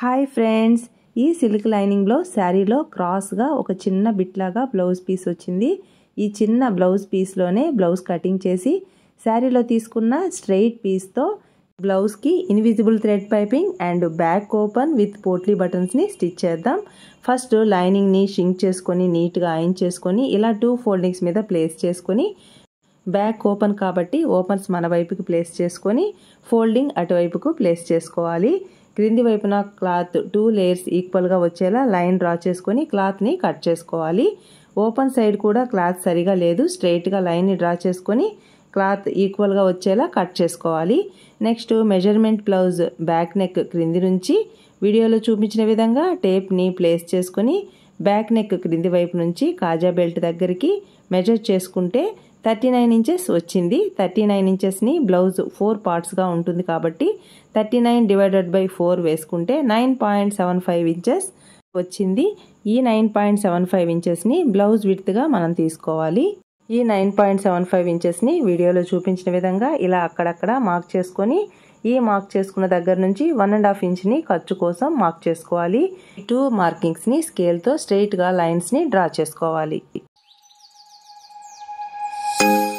hi friends ఈ silk లైనింగ్లో శారీలో క్రాస్గా ఒక చిన్న బిట్లాగా బ్లౌజ్ పీస్ వచ్చింది ఈ చిన్న బ్లౌజ్ పీస్లోనే బ్లౌజ్ కటింగ్ చేసి శారీలో తీసుకున్న స్ట్రెయిట్ పీస్తో బ్లౌజ్కి invisible thread piping and back open with potli బటన్స్ని స్టిచ్ చేద్దాం ఫస్ట్ లైనింగ్ని షింక్ చేసుకొని నీట్గా ఆయిన్ చేసుకొని ఇలా టూ ఫోల్డింగ్స్ మీద ప్లేస్ చేసుకొని బ్యాక్ ఓపెన్ కాబట్టి ఓపెన్స్ మన వైపుకి ప్లేస్ చేసుకొని ఫోల్డింగ్ అటువైపుకు ప్లేస్ చేసుకోవాలి క్రింది వైపున క్లాత్ టూ లేయర్స్ ఈక్వల్గా వచ్చేలా లైన్ డ్రా చేసుకొని క్లాత్ని కట్ చేసుకోవాలి ఓపెన్ సైడ్ కూడా క్లాత్ సరిగా లేదు స్ట్రైట్గా లైన్ని డ్రా చేసుకొని క్లాత్ ఈక్వల్గా వచ్చేలా కట్ చేసుకోవాలి next measurement blouse back neck క్రింది నుంచి వీడియోలో చూపించిన విధంగా టేప్ని ప్లేస్ చేసుకొని బ్యాక్ నెక్ క్రింది వైపు నుంచి కాజా బెల్ట్ దగ్గరికి మెజర్ చేసుకుంటే థర్టీ నైన్ ఇంచెస్ వచ్చింది థర్టీ నైన్ ఇంచెస్ని బ్లౌజ్ ఫోర్ పార్ట్స్గా ఉంటుంది కాబట్టి thirty nine divided by four వేసుకుంటే nine point seven five inches వచ్చింది ఈ నైన్ పాయింట్ సెవెన్ ఫైవ్ ఇంచెస్ని బ్లౌజ్ విడ్త్గా మనం తీసుకోవాలి ఈ నైన్ పాయింట్ సెవెన్ ఫైవ్ ఇంచెస్ని వీడియోలో చూపించిన విధంగా ఇలా అక్కడక్కడ మార్క్ చేసుకొని ఈ మార్క్ చేసుకున్న దగ్గర నుంచి వన్ అండ్ హాఫ్ ఇంచ్ని ఖర్చు కోసం మార్క్ చేసుకోవాలి టూ మార్కింగ్స్ని స్కేల్తో స్ట్రెయిట్గా లైన్స్ని డ్రా చేసుకోవాలి thank you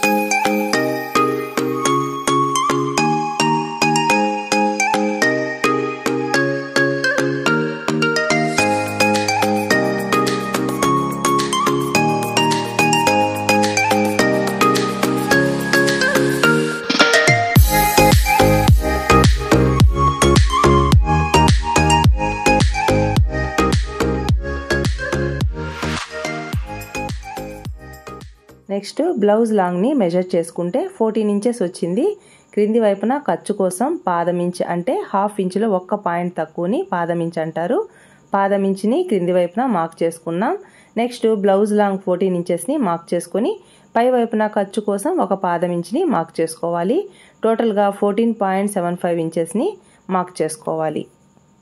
నెక్స్ట్ బ్లౌజ్ లాంగ్ని మెజర్ చేసుకుంటే ఫోర్టీన్ ఇంచెస్ వచ్చింది క్రింది వైపున ఖర్చు కోసం పాదమించి అంటే హాఫ్ ఇంచులో ఒక్క పాయింట్ తక్కువని పాదమించి అంటారు పాదం క్రింది వైపున మార్క్ చేసుకున్నాం నెక్స్ట్ బ్లౌజ్ లాంగ్ ఫోర్టీన్ ఇంచెస్ని మార్క్ చేసుకుని పై వైపున ఖర్చు కోసం ఒక పాదం ఇంచుని మార్క్ చేసుకోవాలి టోటల్గా ఫోర్టీన్ పాయింట్ సెవెన్ ఫైవ్ ఇంచెస్ని మార్క్ చేసుకోవాలి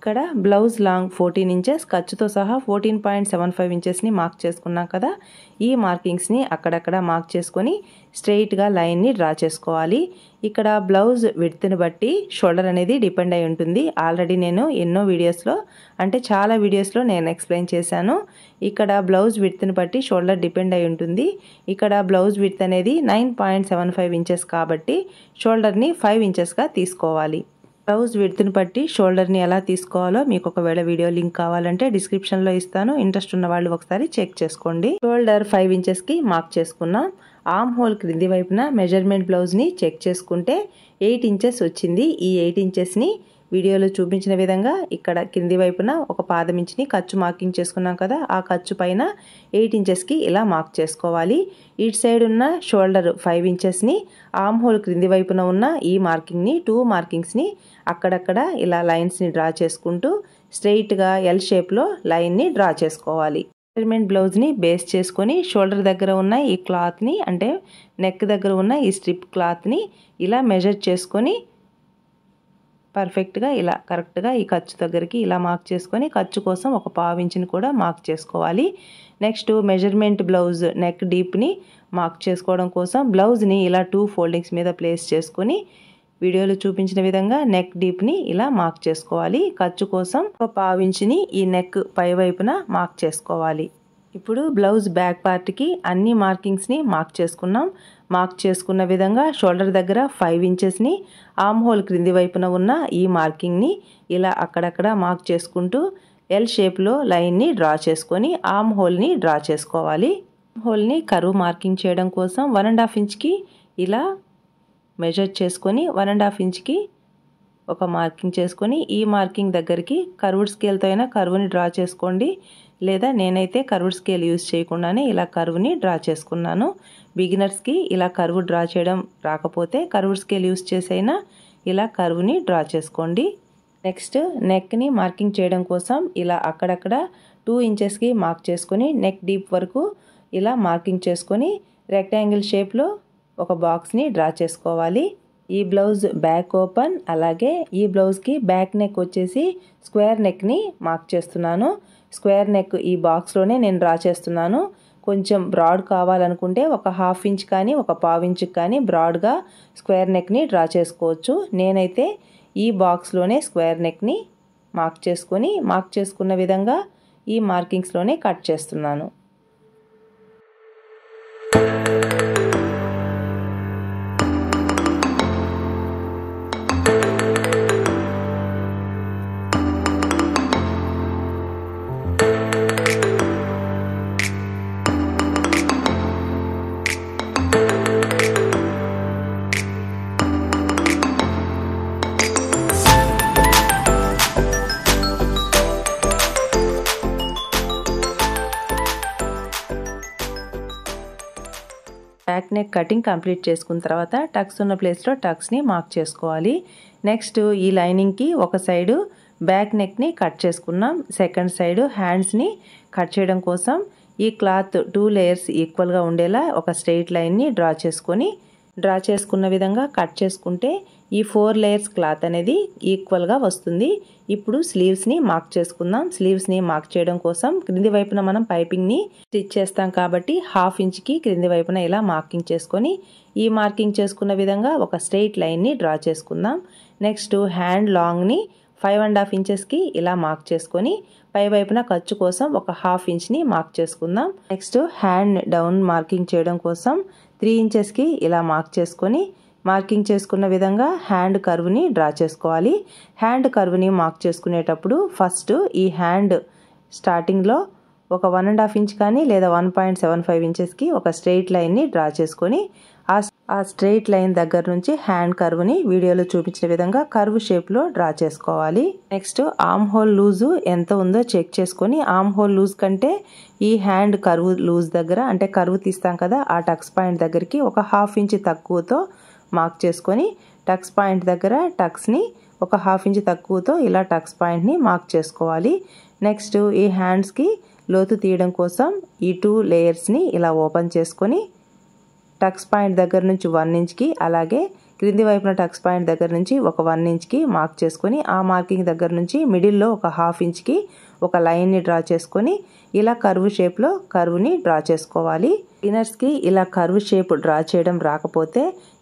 ఇక్కడ బ్లౌజ్ లాంగ్ ఫోర్టీన్ ఇంచెస్ ఖర్చుతో సహా ఫోర్టీన్ పాయింట్ సెవెన్ ఫైవ్ ఇంచెస్ని మార్క్ చేసుకున్నాం కదా ఈ మార్కింగ్స్ని అక్కడక్కడ మార్క్ చేసుకొని స్ట్రెయిట్గా లైన్ని డ్రా చేసుకోవాలి ఇక్కడ బ్లౌజ్ విడ్త్ని బట్టి షోల్డర్ అనేది డిపెండ్ అయి ఉంటుంది ఆల్రెడీ నేను ఎన్నో వీడియోస్లో అంటే చాలా వీడియోస్లో నేను ఎక్స్ప్లెయిన్ చేశాను ఇక్కడ బ్లౌజ్ విడ్త్ని బట్టి షోల్డర్ డిపెండ్ అయి ఉంటుంది ఇక్కడ బ్లౌజ్ విడ్త్ అనేది నైన్ ఇంచెస్ కాబట్టి షోల్డర్ని ఫైవ్ ఇంచెస్గా తీసుకోవాలి బ్లౌజ్ విడుతుని బట్టి షోల్డర్ని ఎలా తీసుకోవాలో మీకు ఒకవేళ వీడియో లింక్ కావాలంటే డిస్క్రిప్షన్లో ఇస్తాను ఇంట్రెస్ట్ ఉన్న వాళ్ళు ఒకసారి చెక్ చేసుకోండి షోల్డర్ ఫైవ్ ఇంచెస్కి మార్క్ చేసుకున్నాం ఆమ్ హోల్ క్రింది వైపున మెజర్మెంట్ బ్లౌజ్ని చెక్ చేసుకుంటే ఎయిట్ ఇంచెస్ వచ్చింది ఈ ఎయిట్ ఇంచెస్ని వీడియోలో చూపించిన విధంగా ఇక్కడ కింది వైపున ఒక పాదం ఇంచుని ఖర్చు మార్కింగ్ చేసుకున్నాం కదా ఆ ఖర్చు పైన ఎయిట్ ఇంచెస్కి ఇలా మార్క్ చేసుకోవాలి ఇటు సైడ్ ఉన్న షోల్డర్ ఫైవ్ ఇంచెస్ని ఆమ్ హోల్ క్రింది వైపున ఉన్న ఈ మార్కింగ్ని టూ మార్కింగ్స్ని అక్కడక్కడ ఇలా లైన్స్ని డ్రా చేసుకుంటూ స్ట్రెయిట్గా ఎల్ షేప్లో లైన్ని డ్రా చేసుకోవాలి ఎక్స్పెరిమెంట్ బ్లౌజ్ని బేస్ చేసుకొని షోల్డర్ దగ్గర ఉన్న ఈ క్లాత్ని అంటే నెక్ దగ్గర ఉన్న ఈ స్ట్రిప్ క్లాత్ని ఇలా మెజర్ చేసుకొని పర్ఫెక్ట్గా ఇలా కరెక్ట్గా ఈ ఖర్చు దగ్గరికి ఇలా మార్క్ చేసుకొని ఖర్చు కోసం ఒక పావించిని కూడా మార్క్ చేసుకోవాలి నెక్స్ట్ మెజర్మెంట్ బ్లౌజ్ నెక్ డీప్ని మార్క్ చేసుకోవడం కోసం బ్లౌజ్ని ఇలా టూ ఫోల్డింగ్స్ మీద ప్లేస్ చేసుకొని వీడియోలో చూపించిన విధంగా నెక్ డీప్ని ఇలా మార్క్ చేసుకోవాలి ఖర్చు కోసం ఒక పావించిని ఈ నెక్ పై వైపున మార్క్ చేసుకోవాలి ఇప్పుడు బ్లౌజ్ బ్యాక్ పార్ట్కి అన్ని మార్కింగ్స్ని మార్క్ చేసుకున్నాం మార్క్ చేసుకున్న విధంగా షోల్డర్ దగ్గర ఫైవ్ ఇంచెస్ని ఆమ్ హోల్ క్రింది వైపున ఉన్న ఈ మార్కింగ్ని ఇలా అక్కడక్కడ మార్క్ చేసుకుంటూ ఎల్ షేప్లో లైన్ని డ్రా చేసుకొని ఆమ్ హోల్ని డ్రా చేసుకోవాలి హోల్ని కరువు మార్కింగ్ చేయడం కోసం వన్ అండ్ హాఫ్ ఇంచ్కి ఇలా మెజర్ చేసుకొని వన్ అండ్ హాఫ్ ఇంచ్కి ఒక మార్కింగ్ చేసుకొని ఈ మార్కింగ్ దగ్గరికి కరువుడ్ స్కేల్తో అయినా కరువుని డ్రా చేసుకోండి లేదా నేనైతే కర్వ్డ్ స్కేల్ యూజ్ చేయకుండానే ఇలా కర్వ్ని డ్రా చేసుకున్నాను బిగినర్స్కి ఇలా కర్వ్ డ్రా చేయడం రాకపోతే కర్వ్డ్ స్కేల్ యూజ్ చేసైనా ఇలా కర్వ్ని డ్రా చేసుకోండి నెక్స్ట్ నెక్ని మార్కింగ్ చేయడం కోసం ఇలా అక్కడక్కడ టూ ఇంచెస్కి మార్క్ చేసుకొని నెక్ డీప్ వరకు ఇలా మార్కింగ్ చేసుకొని రెక్టాంగిల్ షేప్లో ఒక బాక్స్ని డ్రా చేసుకోవాలి ఈ బ్లౌజ్ బ్యాక్ ఓపెన్ అలాగే ఈ బ్లౌజ్కి బ్యాక్ నెక్ వచ్చేసి స్క్వేర్ నెక్ని మార్క్ చేస్తున్నాను స్క్వేర్ నెక్ ఈ బాక్స్లోనే నేను డ్రా చేస్తున్నాను కొంచెం బ్రాడ్ కావాలనుకుంటే ఒక హాఫ్ ఇంచ్ కానీ ఒక పావు ఇంచ్ కానీ బ్రాడ్గా స్క్వేర్ నెక్ని డ్రా చేసుకోవచ్చు నేనైతే ఈ బాక్స్లోనే స్క్వేర్ నెక్ని మార్క్ చేసుకొని మార్క్ చేసుకున్న విధంగా ఈ మార్కింగ్స్లోనే కట్ చేస్తున్నాను బ్యాక్ నెక్ కటింగ్ కంప్లీట్ చేసుకున్న తర్వాత టక్స్ ఉన్న ప్లేస్లో టక్స్ని మార్క్ చేసుకోవాలి నెక్స్ట్ ఈ లైనింగ్కి ఒక సైడు బ్యాక్ నెక్ని కట్ చేసుకున్నాం సెకండ్ సైడ్ హ్యాండ్స్ని కట్ చేయడం కోసం ఈ క్లాత్ టూ లేయర్స్ ఈక్వల్గా ఉండేలా ఒక స్ట్రెయిట్ లైన్ని డ్రా చేసుకొని డ్రా చేసుకున్న విధంగా కట్ చేసుకుంటే ఈ ఫోర్ లేయర్స్ క్లాత్ అనేది ఈక్వల్గా వస్తుంది ఇప్పుడు స్లీవ్స్ని మార్క్ చేసుకుందాం స్లీవ్స్ని మార్క్ చేయడం కోసం క్రింది వైపున మనం పైపింగ్ని స్టిచ్ చేస్తాం కాబట్టి హాఫ్ ఇంచ్కి క్రింది వైపున ఇలా మార్కింగ్ చేసుకొని ఈ మార్కింగ్ చేసుకున్న విధంగా ఒక స్ట్రెయిట్ లైన్ని డ్రా చేసుకుందాం నెక్స్ట్ హ్యాండ్ లాంగ్ని ఫైవ్ అండ్ హాఫ్ ఇంచెస్కి ఇలా మార్క్ చేసుకొని పై వైపున ఖర్చు కోసం ఒక హాఫ్ ఇంచ్ని మార్క్ చేసుకుందాం నెక్స్ట్ హ్యాండ్ డౌన్ మార్కింగ్ చేయడం కోసం త్రీ ఇంచెస్కి ఇలా మార్క్ చేసుకొని మార్కింగ్ చేసుకున్న విధంగా హ్యాండ్ కర్వ్ని డ్రా చేసుకోవాలి హ్యాండ్ కర్వ్ని మార్క్ చేసుకునేటప్పుడు ఫస్ట్ ఈ హ్యాండ్ స్టార్టింగ్లో ఒక వన్ అండ్ హాఫ్ ఇంచ్ కానీ లేదా వన్ పాయింట్ సెవెన్ ఫైవ్ ఇంచెస్కి ఒక స్ట్రెయిట్ లైన్ని డ్రా చేసుకొని ఆ ఆ స్ట్రెయిట్ లైన్ దగ్గర నుంచి హ్యాండ్ కర్వ్ని వీడియోలో చూపించిన విధంగా కర్వ్ షేప్లో డ్రా చేసుకోవాలి నెక్స్ట్ ఆమ్ హోల్ లూజు ఎంత ఉందో చెక్ చేసుకొని ఆమ్ హోల్ లూజ్ కంటే ఈ హ్యాండ్ కర్వ్ లూజ్ దగ్గర అంటే కర్వ్ తీస్తాం కదా ఆ టక్స్ పాయింట్ దగ్గరికి ఒక హాఫ్ ఇంచ్ తక్కువతో మార్క్ చేసుకొని టక్స్ పాయింట్ దగ్గర టక్స్ని ఒక హాఫ్ ఇంచ్ తక్కువతో ఇలా టక్స్ పాయింట్ని మార్క్ చేసుకోవాలి నెక్స్ట్ ఈ హ్యాండ్స్కి లోతు తీయడం కోసం ఈ టూ లేయర్స్ని ఇలా ఓపెన్ చేసుకొని టక్స్ పాయింట్ దగ్గర నుంచి వన్ ఇంచ్కి అలాగే క్రింది వైపున టక్స్ పాయింట్ దగ్గర నుంచి ఒక వన్ ఇంచ్కి మార్క్ చేసుకొని ఆ మార్కింగ్ దగ్గర నుంచి మిడిల్లో ఒక హాఫ్ ఇంచ్కి ఒక లైన్ని డ్రా చేసుకొని ఇలా కర్వ్ షేప్లో కర్వ్ని డ్రా చేసుకోవాలి ఇన్నర్స్కి ఇలా కర్వ్ షేప్ డ్రా చేయడం రాకపోతే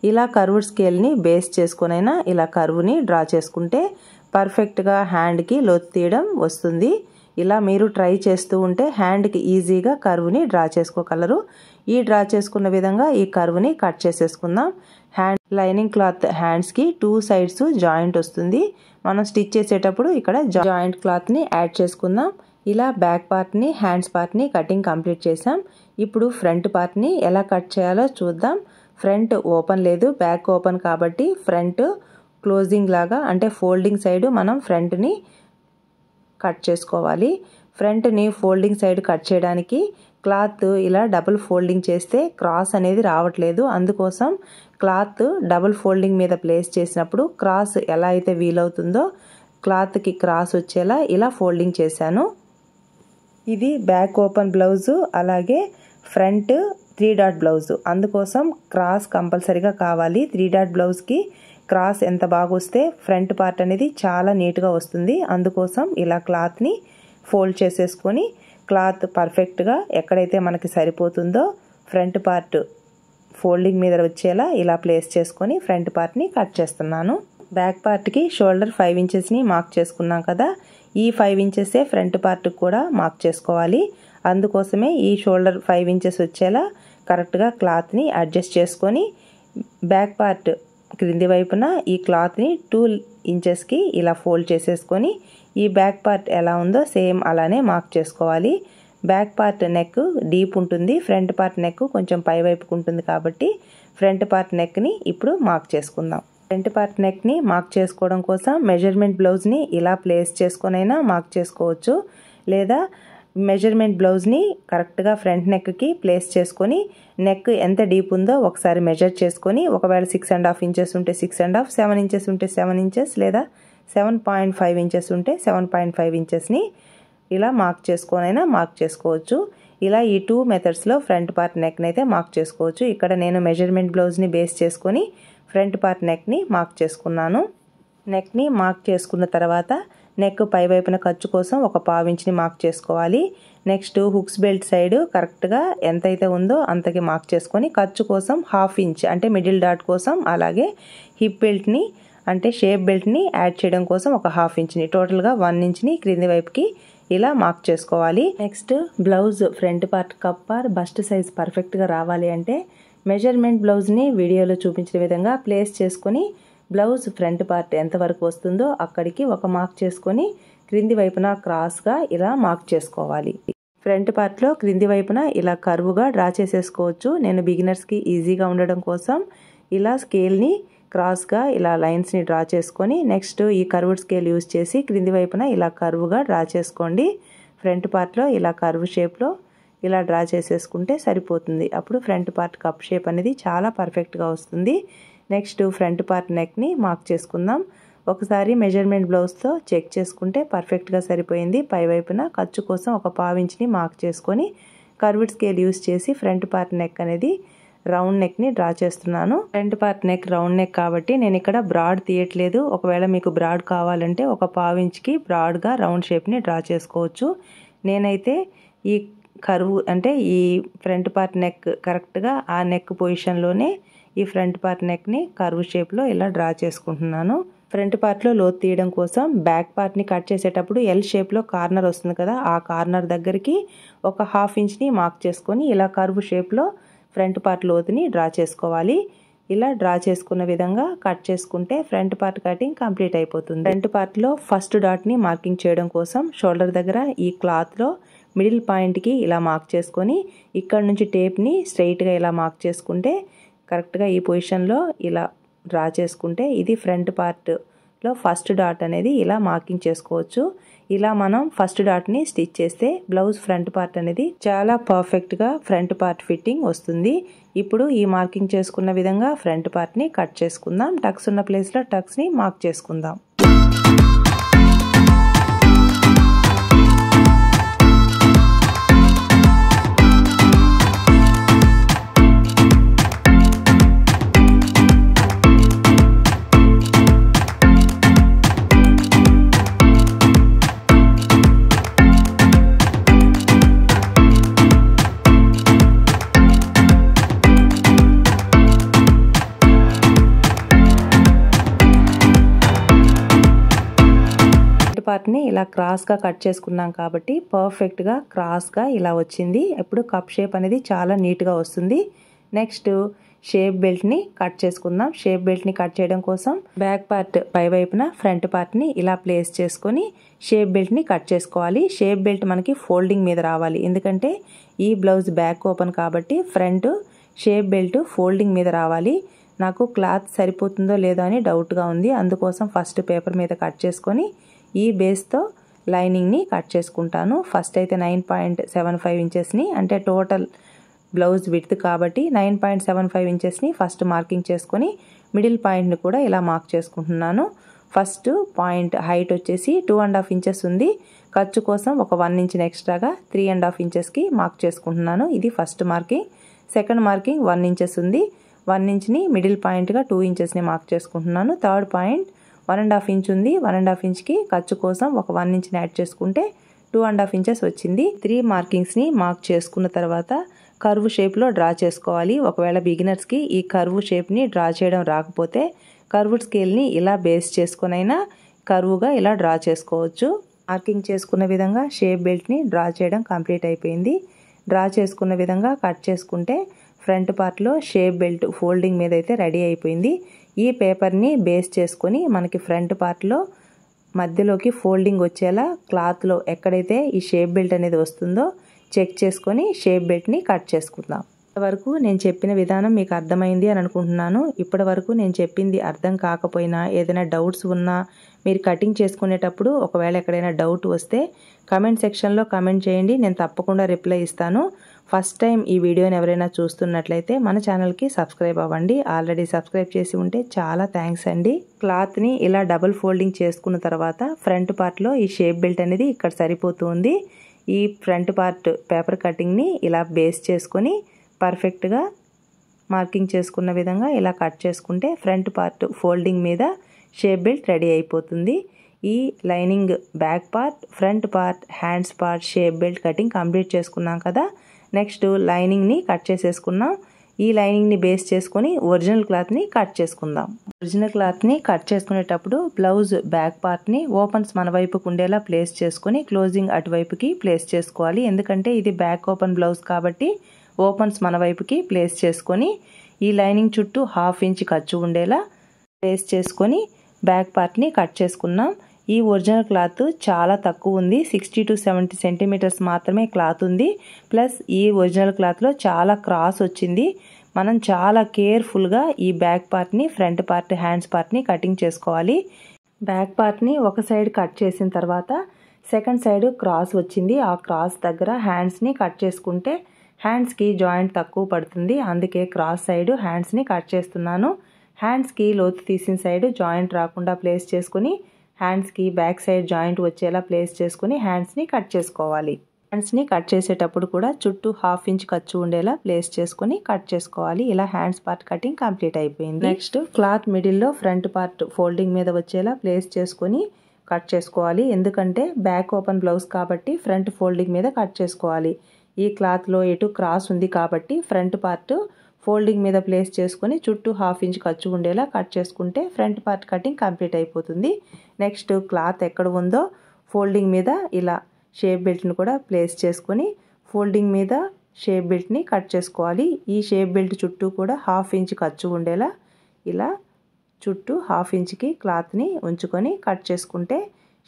ఇలా కర్వ్ స్కేల్ని బేస్ చేసుకునైనా ఇలా కర్వ్ని డ్రా చేసుకుంటే పర్ఫెక్ట్గా హ్యాండ్కి లోతు తీయడం వస్తుంది ఇలా మీరు ట్రై చేస్తూ ఉంటే హ్యాండ్కి ఈజీగా కర్వ్ని డ్రా చేసుకోగలరు ఈ డ్రా చేసుకున్న విధంగా ఈ కర్వ్ని కట్ చేసేసుకుందాం హ్యాండ్ లైనింగ్ క్లాత్ హ్యాండ్స్కి టూ సైడ్స్ జాయింట్ వస్తుంది మనం స్టిచ్ చేసేటప్పుడు ఇక్కడ జాయింట్ క్లాత్ని యాడ్ చేసుకుందాం ఇలా బ్యాక్ పార్ట్ని హ్యాండ్స్ పార్ట్ని కటింగ్ కంప్లీట్ చేసాం ఇప్పుడు ఫ్రంట్ పార్ట్ని ఎలా కట్ చేయాలో చూద్దాం ఫ్రంట్ ఓపెన్ లేదు బ్యాక్ ఓపెన్ కాబట్టి ఫ్రంట్ క్లోజింగ్ లాగా అంటే ఫోల్డింగ్ సైడ్ మనం ఫ్రంట్ని కట్ చేసుకోవాలి ఫ్రంట్ని ఫోల్డింగ్ సైడ్ కట్ చేయడానికి క్లాత్ ఇలా డబుల్ ఫోల్డింగ్ చేస్తే క్రాస్ అనేది రావట్లేదు అందుకోసం క్లాత్ డబుల్ ఫోల్డింగ్ మీద ప్లేస్ చేసినప్పుడు క్రాస్ ఎలా అయితే వీలవుతుందో క్లాత్కి క్రాస్ వచ్చేలా ఇలా ఫోల్డింగ్ చేశాను ఇది బ్యాక్ ఓపెన్ బ్లౌజు అలాగే ఫ్రంట్ త్రీ డాట్ బ్లౌజు అందుకోసం క్రాస్ కంపల్సరీగా కావాలి త్రీ డాట్ బ్లౌజ్కి క్రాస్ ఎంత బాగా వస్తే ఫ్రంట్ పార్ట్ అనేది చాలా నీట్గా వస్తుంది అందుకోసం ఇలా క్లాత్ని ఫోల్డ్ చేసేసుకొని క్లాత్ పర్ఫెక్ట్గా ఎక్కడైతే మనకి సరిపోతుందో ఫ్రంట్ పార్ట్ ఫోల్డింగ్ మీద వచ్చేలా ఇలా ప్లేస్ చేసుకొని ఫ్రంట్ పార్ట్ని కట్ చేస్తున్నాను బ్యాక్ పార్ట్కి షోల్డర్ ఫైవ్ ఇంచెస్ని మార్క్ చేసుకున్నాం కదా ఈ ఫైవ్ ఇంచెసే ఫ్రంట్ పార్ట్కి కూడా మార్క్ చేసుకోవాలి అందుకోసమే ఈ షోల్డర్ ఫైవ్ ఇంచెస్ వచ్చేలా కరెక్ట్గా క్లాత్ని అడ్జస్ట్ చేసుకొని బ్యాక్ పార్ట్ క్రింది వైపున ఈ క్లాత్ని టూ ఇంచెస్కి ఇలా ఫోల్డ్ చేసేసుకొని ఈ బ్యాక్ పార్ట్ ఎలా ఉందో సేమ్ అలానే మార్క్ చేసుకోవాలి బ్యాక్ పార్ట్ నెక్ డీప్ ఉంటుంది ఫ్రంట్ పార్ట్ నెక్ కొంచెం పై వైపుకు ఉంటుంది కాబట్టి ఫ్రంట్ పార్ట్ నెక్ని ఇప్పుడు మార్క్ చేసుకుందాం ఫ్రంట్ పార్ట్ నెక్ని మార్క్ చేసుకోవడం కోసం మెజర్మెంట్ బ్లౌజ్ని ఇలా ప్లేస్ చేసుకొనైనా మార్క్ చేసుకోవచ్చు లేదా మెజర్మెంట్ బ్లౌజ్ని కరెక్ట్గా ఫ్రంట్ నెక్కి ప్లేస్ చేసుకొని నెక్ ఎంత డీప్ ఉందో ఒకసారి మెజర్ చేసుకొని ఒకవేళ సిక్స్ అండ్ హాఫ్ ఇంచెస్ ఉంటే six and half seven inches ఉంటే సెవెన్ ఇంచెస్ లేదా సెవెన్ పాయింట్ ఫైవ్ ఇంచెస్ ఉంటే సెవెన్ పాయింట్ ఫైవ్ ఇంచెస్ని ఇలా మార్క్ చేసుకొనైనా మార్క్ చేసుకోవచ్చు ఇలా ఈ టూ మెథడ్స్లో ఫ్రంట్ పార్ట్ నెక్ని అయితే మార్క్ చేసుకోవచ్చు ఇక్కడ నేను మెజర్మెంట్ బ్లౌజ్ని బేస్ చేసుకొని ఫ్రంట్ పార్ట్ నెక్ని మార్క్ చేసుకున్నాను నెక్ని మార్క్ చేసుకున్న తర్వాత నెక్ పైవైపున ఖర్చు కోసం ఒక పావించిని మార్క్ చేసుకోవాలి నెక్స్ట్ హుక్స్ బెల్ట్ సైడ్ కరెక్ట్గా ఎంతైతే ఉందో అంతకి మార్క్ చేసుకొని ఖర్చు కోసం హాఫ్ ఇంచ్ అంటే మిడిల్ డాట్ కోసం అలాగే హిప్ బెల్ట్ని అంటే షేప్ బెల్ట్ని యాడ్ చేయడం కోసం ఒక హాఫ్ ఇంచ్ని టోటల్గా వన్ ఇంచ్ని క్రింది వైపుకి ఇలా మార్క్ చేసుకోవాలి next blouse front part cup or bust size పర్ఫెక్ట్గా రావాలి అంటే మెజర్మెంట్ బ్లౌజ్ని వీడియోలో చూపించిన విధంగా ప్లేస్ చేసుకొని బ్లౌజ్ ఫ్రంట్ పార్ట్ ఎంతవరకు వస్తుందో అక్కడికి ఒక మార్క్ చేసుకొని క్రింది వైపున క్రాస్గా ఇలా మార్క్ చేసుకోవాలి ఫ్రంట్ పార్ట్లో క్రింది వైపున ఇలా కర్వ్గా డ్రా చేసేసుకోవచ్చు నేను బిగినర్స్కి ఈజీగా ఉండడం కోసం ఇలా స్కేల్ని క్రాస్గా ఇలా లైన్స్ని డ్రా చేసుకొని నెక్స్ట్ ఈ కర్వ్డ్ స్కేల్ యూజ్ చేసి క్రింది వైపున ఇలా కర్వ్గా డ్రా చేసుకోండి ఫ్రంట్ పార్ట్లో ఇలా కర్వ్ షేప్లో ఇలా డ్రా చేసేసుకుంటే సరిపోతుంది అప్పుడు ఫ్రంట్ పార్ట్ కప్ షేప్ అనేది చాలా పర్ఫెక్ట్గా వస్తుంది నెక్స్ట్ ఫ్రంట్ పార్ట్ నెక్ని మార్క్ చేసుకుందాం ఒకసారి మెజర్మెంట్ బ్లౌజ్తో చెక్ చేసుకుంటే పర్ఫెక్ట్గా సరిపోయింది పైవైపున ఖర్చు కోసం ఒక పావించిని మార్క్ చేసుకొని కర్వ్డ్ స్కేల్ యూస్ చేసి ఫ్రంట్ పార్ట్ నెక్ అనేది రౌండ్ నెక్ని డ్రా చేస్తున్నాను front part neck round neck కాబట్టి నేను ఇక్కడ బ్రాడ్ తీయట్లేదు ఒకవేళ మీకు బ్రాడ్ కావాలంటే ఒక పావించికి బ్రాడ్గా రౌండ్ షేప్ని డ్రా చేసుకోవచ్చు నేనైతే ఈ కరువు అంటే ఈ ఫ్రంట్ పార్ట్ నెక్ కరెక్ట్గా ఆ నెక్ పొజిషన్లోనే ఈ ఫ్రంట్ పార్ట్ నెక్ని కరువు షేప్లో ఇలా డ్రా చేసుకుంటున్నాను ఫ్రంట్ పార్ట్లో లోతు తీయడం కోసం బ్యాక్ పార్ట్ని కట్ చేసేటప్పుడు ఎల్ షేప్లో కార్నర్ వస్తుంది కదా ఆ కార్నర్ దగ్గరికి ఒక హాఫ్ ఇంచ్ని మార్క్ చేసుకొని ఇలా కరువు షేప్లో ఫ్రంట్ పార్ట్ లోతుని డ్రా చేసుకోవాలి ఇలా డ్రా చేసుకున్న విధంగా కట్ చేసుకుంటే ఫ్రంట్ పార్ట్ కటింగ్ కంప్లీట్ అయిపోతుంది ఫ్రంట్ పార్ట్లో ఫస్ట్ డాట్ని మార్కింగ్ చేయడం కోసం షోల్డర్ దగ్గర ఈ క్లాత్లో మిడిల్ పాయింట్కి ఇలా మార్క్ చేసుకొని ఇక్కడ నుంచి టేప్ని స్ట్రైట్గా ఇలా మార్క్ చేసుకుంటే కరెక్ట్గా ఈ పొజిషన్లో ఇలా డ్రా చేసుకుంటే ఇది ఫ్రంట్ పార్ట్లో ఫస్ట్ డాట్ అనేది ఇలా మార్కింగ్ చేసుకోవచ్చు ఇలా మనం ఫస్ట్ డాట్ని స్టిచ్ చేస్తే బ్లౌజ్ ఫ్రంట్ పార్ట్ అనేది చాలా పర్ఫెక్ట్గా ఫ్రంట్ పార్ట్ ఫిట్టింగ్ వస్తుంది ఇప్పుడు ఈ మార్కింగ్ చేసుకున్న విధంగా ఫ్రంట్ పార్ట్ని కట్ చేసుకుందాం టక్స్ ఉన్న ప్లేస్లో టక్స్ని మార్క్ చేసుకుందాం ఫ్రంట్ పార్ట్ని ఇలా క్రాస్గా కట్ చేసుకున్నాం కాబట్టి పర్ఫెక్ట్గా క్రాస్గా ఇలా వచ్చింది ఇప్పుడు కప్ షేప్ అనేది చాలా నీట్గా వస్తుంది నెక్స్ట్ షేప్ బెల్ట్ని కట్ చేసుకుందాం షేప్ బెల్ట్ని కట్ చేయడం కోసం బ్యాక్ పార్ట్ పై వైపున ఫ్రంట్ పార్ట్ని ఇలా ప్లేస్ చేసుకొని షేప్ బెల్ట్ని కట్ చేసుకోవాలి షేప్ బెల్ట్ మనకి ఫోల్డింగ్ మీద రావాలి ఎందుకంటే ఈ బ్లౌజ్ బ్యాక్ ఓపెన్ కాబట్టి ఫ్రంట్ షేప్ బెల్ట్ ఫోల్డింగ్ మీద రావాలి నాకు క్లాత్ సరిపోతుందో లేదో అని డౌట్గా ఉంది అందుకోసం ఫస్ట్ పేపర్ మీద కట్ చేసుకొని ఈ బేస్తో లైనింగ్ని కట్ చేసుకుంటాను ఫస్ట్ అయితే నైన్ పాయింట్ సెవెన్ ఫైవ్ ఇంచెస్ని అంటే టోటల్ బ్లౌజ్ విడ్త్ కాబట్టి నైన్ పాయింట్ సెవెన్ ఫైవ్ ఇంచెస్ని ఫస్ట్ మార్కింగ్ చేసుకొని మిడిల్ పాయింట్ని కూడా ఇలా మార్క్ చేసుకుంటున్నాను ఫస్ట్ పాయింట్ హైట్ వచ్చేసి టూ అండ్ హాఫ్ ఇంచెస్ ఉంది ఖర్చు కోసం ఒక వన్ ఇంచ్ ఎక్స్ట్రాగా త్రీ అండ్ హాఫ్ ఇంచెస్కి మార్క్ చేసుకుంటున్నాను ఇది first marking second marking one inches ఉంది వన్ ఇంచ్ని మిడిల్ పాయింట్గా టూ ఇంచెస్ని మార్క్ చేసుకుంటున్నాను third point one and half inch ఉంది వన్ అండ్ హాఫ్ ఇంచ్కి ఖర్చు కోసం ఒక వన్ ఇంచ్ని యాడ్ చేసుకుంటే టూ అండ్ హాఫ్ ఇంచెస్ వచ్చింది త్రీ మార్కింగ్స్ని మార్క్ చేసుకున్న తర్వాత కర్వ్ షేప్లో డ్రా చేసుకోవాలి ఒకవేళ బిగినర్స్కి ఈ కర్వ్ షేప్ని డ్రా చేయడం రాకపోతే కర్వ్డ్ స్కేల్ని ఇలా బేస్ చేసుకునైనా కర్వ్గా ఇలా డ్రా చేసుకోవచ్చు మార్కింగ్ చేసుకున్న విధంగా షేప్ బెల్ట్ని డ్రా చేయడం కంప్లీట్ అయిపోయింది డ్రా చేసుకున్న విధంగా కట్ చేసుకుంటే ఫ్రంట్ పార్ట్లో షేప్ బెల్ట్ ఫోల్డింగ్ మీద అయితే రెడీ అయిపోయింది ఈ పేపర్ని బేస్ చేసుకొని మనకి ఫ్రంట్ పార్ట్లో మధ్యలోకి ఫోల్డింగ్ వచ్చేలా క్లాత్లో ఎక్కడైతే ఈ షేప్ బెల్ట్ అనేది వస్తుందో చెక్ చేసుకొని షేప్ బెల్ట్ని కట్ చేసుకుందాం ఇప్పటివరకు నేను చెప్పిన విధానం మీకు అర్థమైంది అని అనుకుంటున్నాను ఇప్పటివరకు నేను చెప్పింది అర్థం కాకపోయినా ఏదైనా డౌట్స్ ఉన్నా మీరు కటింగ్ చేసుకునేటప్పుడు ఒకవేళ ఎక్కడైనా డౌట్ వస్తే కమెంట్ సెక్షన్లో కమెంట్ చేయండి నేను తప్పకుండా రిప్లై ఇస్తాను ఫస్ట్ టైం ఈ వీడియోని ఎవరైనా చూస్తున్నట్లయితే మన ఛానల్కి సబ్స్క్రైబ్ అవ్వండి ఆల్రెడీ సబ్స్క్రైబ్ చేసి ఉంటే చాలా థ్యాంక్స్ అండి క్లాత్ని ఇలా డబుల్ ఫోల్డింగ్ చేసుకున్న తర్వాత ఫ్రంట్ పార్ట్లో ఈ షేప్ బెల్ట్ అనేది ఇక్కడ సరిపోతుంది ఈ ఫ్రంట్ పార్ట్ పేపర్ కటింగ్ని ఇలా బేస్ చేసుకొని పర్ఫెక్ట్గా మార్కింగ్ చేసుకున్న విధంగా ఇలా కట్ చేసుకుంటే ఫ్రంట్ పార్ట్ ఫోల్డింగ్ మీద షేప్ బెల్ట్ రెడీ అయిపోతుంది ఈ lining back part front part hands part shape belt cutting complete చేసుకున్నాం కదా నెక్స్ట్ లైనింగ్ని కట్ చేసేసుకున్నాం ఈ లైనింగ్ని బేస్ చేసుకొని ఒరిజినల్ క్లాత్ని కట్ చేసుకుందాం ఒరిజినల్ క్లాత్ని కట్ చేసుకునేటప్పుడు బ్లౌజ్ బ్యాక్ పార్ట్ని ఓపెన్స్ మన వైపుకు ఉండేలా ప్లేస్ చేసుకొని క్లోజింగ్ అటువైపుకి ప్లేస్ చేసుకోవాలి ఎందుకంటే ఇది బ్యాక్ ఓపెన్ బ్లౌజ్ కాబట్టి ఓపెన్స్ మన వైపుకి ప్లేస్ చేసుకొని ఈ లైనింగ్ చుట్టూ హాఫ్ ఇంచ్ ఖర్చు ఉండేలా ప్లేస్ చేసుకొని బ్యాక్ పార్ట్ని కట్ చేసుకున్నాం ఈ ఒరిజినల్ క్లాత్ చాలా తక్కువ ఉంది సిక్స్టీ టు సెవెంటీ సెంటీమీటర్స్ మాత్రమే క్లాత్ ఉంది ప్లస్ ఈ ఒరిజినల్ క్లాత్లో చాలా క్రాస్ వచ్చింది మనం చాలా కేర్ఫుల్గా ఈ బ్యాక్ పార్ట్ని ఫ్రంట్ పార్ట్ హ్యాండ్స్ పార్ట్ని కటింగ్ చేసుకోవాలి బ్యాక్ పార్ట్ని ఒక సైడ్ కట్ చేసిన తర్వాత సెకండ్ సైడ్ క్రాస్ వచ్చింది ఆ క్రాస్ దగ్గర హ్యాండ్స్ని కట్ చేసుకుంటే హ్యాండ్స్కి జాయింట్ తక్కువ పడుతుంది అందుకే క్రాస్ సైడ్ హ్యాండ్స్ని కట్ చేస్తున్నాను హ్యాండ్స్కి లోతు తీసిన సైడ్ జాయింట్ రాకుండా ప్లేస్ చేసుకుని హ్యాండ్స్కి బ్యాక్ సైడ్ జాయింట్ వచ్చేలా ప్లేస్ చేసుకుని హ్యాండ్స్ని కట్ చేసుకోవాలి హ్యాండ్స్ని కట్ చేసేటప్పుడు కూడా చుట్టూ హాఫ్ ఇంచ్ ఖర్చు ఉండేలా ప్లేస్ చేసుకుని కట్ చేసుకోవాలి ఇలా హ్యాండ్స్ పార్ట్ కటింగ్ కంప్లీట్ అయిపోయింది నెక్స్ట్ క్లాత్ మిడిల్లో ఫ్రంట్ పార్ట్ ఫోల్డింగ్ మీద వచ్చేలా ప్లేస్ చేసుకుని కట్ చేసుకోవాలి ఎందుకంటే బ్యాక్ ఓపెన్ బ్లౌజ్ కాబట్టి ఫ్రంట్ ఫోల్డింగ్ మీద కట్ చేసుకోవాలి ఈ క్లాత్లో ఎటు క్రాస్ ఉంది కాబట్టి ఫ్రంట్ పార్ట్ ఫోల్డింగ్ మీద ప్లేస్ చేసుకొని చుట్టూ హాఫ్ ఇంచ్ ఖర్చు ఉండేలా కట్ చేసుకుంటే ఫ్రంట్ పార్ట్ కటింగ్ కంప్లీట్ అయిపోతుంది నెక్స్ట్ క్లాత్ ఎక్కడ ఉందో ఫోల్డింగ్ మీద ఇలా షేప్ బెల్ట్ని కూడా ప్లేస్ చేసుకొని ఫోల్డింగ్ మీద షేప్ బెల్ట్ని కట్ చేసుకోవాలి ఈ షేప్ బెల్ట్ చుట్టూ కూడా హాఫ్ ఇంచ్ ఖర్చు ఉండేలా ఇలా చుట్టూ హాఫ్ ఇంచ్కి క్లాత్ని ఉంచుకొని కట్ చేసుకుంటే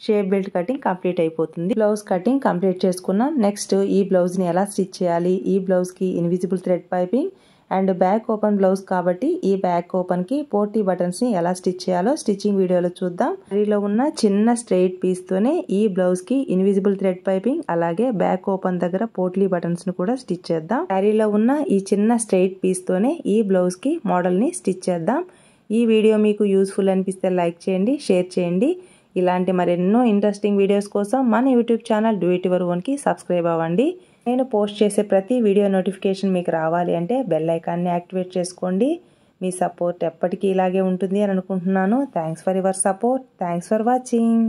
షేప్ బెల్ట్ కటింగ్ కంప్లీట్ అయిపోతుంది బ్లౌజ్ కటింగ్ కంప్లీట్ చేసుకున్నాం నెక్స్ట్ ఈ బ్లౌజ్ని ఎలా స్టిచ్ చేయాలి ఈ బ్లౌజ్కి invisible thread piping and back open blouse కాబట్టి ఈ బ్యాక్ ఓపెన్కి పోటీ బటన్స్ని ఎలా స్టిచ్ చేయాలో స్టిచ్చింగ్ వీడియోలో చూద్దాం వీటిలో ఉన్న చిన్న స్ట్రెయిట్ పీస్తోనే ఈ బ్లౌజ్కి ఇన్విజిబుల్ థ్రెడ్ పైపింగ్ అలాగే బ్యాక్ ఓపెన్ దగ్గర పోట్లీ ను కూడా స్టిచ్ చేద్దాం శారీలో ఉన్న ఈ చిన్న స్ట్రెయిట్ పీస్తోనే ఈ బ్లౌజ్కి మోడల్ని స్టిచ్ చేద్దాం ఈ వీడియో మీకు యూస్ఫుల్ అనిపిస్తే లైక్ చేయండి షేర్ చేయండి ఇలాంటి మరెన్నో ఇంట్రెస్టింగ్ వీడియోస్ కోసం మన YouTube channel do it your subscribe అవ్వండి నేను పోస్ట్ చేసే ప్రతి వీడియో నోటిఫికేషన్ మీకు రావాలి అంటే బెల్ ఐకాన్ని యాక్టివేట్ చేసుకోండి మీ సపోర్ట్ ఎప్పటికీ ఇలాగే ఉంటుంది అని అనుకుంటున్నాను thanks for your support thanks for watching